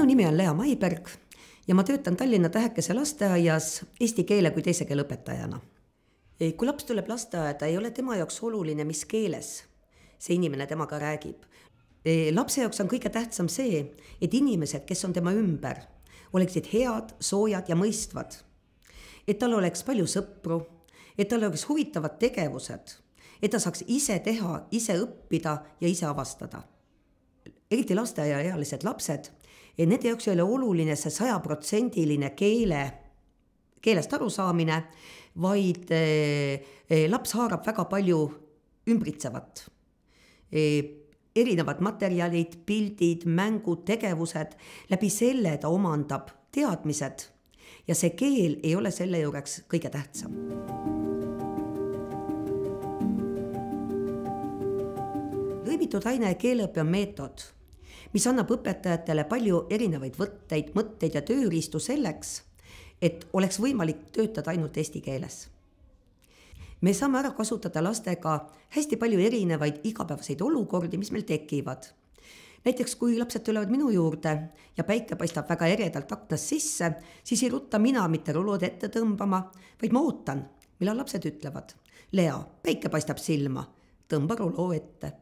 minu nimi on Lea Maiberg ja ma töötan Tallinna Tähekese lasteaias eesti keele kui teise keele õpetajana. kui laps tuleb lasteaeda, ei ole tema jaoks oluline, mis keeles see inimene temaga räägib. lapse jaoks on kõige tähtsam see, et inimesed, kes on tema ümber, oleksid head, soojad ja mõistvad. et tal oleks palju sõpru, et tal oleks huvitavad tegevused, et ta saaks ise teha, ise õppida ja ise avastada eriti lasteaiaealised lapsed et nende jaoks ei ole oluline see sajaprotsendiline keele, keelest arusaamine, vaid eh, eh, laps haarab väga palju ümbritsevat. Eh, erinevad materjalid, pildid, mängud, tegevused, läbi selle ta omandab teadmised ja see keel ei ole selle juures kõige tähtsam. lõimitud aine ja keeleõpe on meetod mis annab õpetajatele palju erinevaid võtteid, mõtteid ja tööriistu selleks, et oleks võimalik töötada ainult eesti keeles. me saame ära kasutada lastega hästi palju erinevaid igapäevaseid olukordi, mis meil tekivad näiteks kui lapsed tulevad minu juurde ja päike paistab väga eredalt aknast sisse, siis ei rutta mina mitte rulod ette tõmbama, vaid ma ootan, millal lapsed ütlevad. Lea, päike paistab silma, tõmba ruloo ette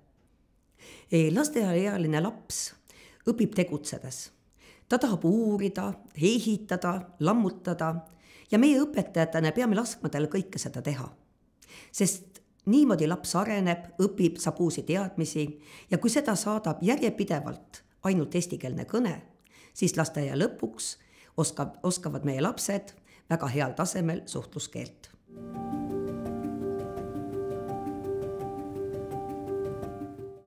lasteaiaealine laps õpib tegutsedes. ta tahab uurida, ehitada, lammutada ja meie õpetajatena peame laskma tal kõike seda teha. sest niimoodi laps areneb, õpib, saab uusi teadmisi ja kui seda saadab järjepidevalt ainult eestikeelne kõne, siis lasteaia lõpuks oskab, oskavad meie lapsed väga heal tasemel suhtluskeelt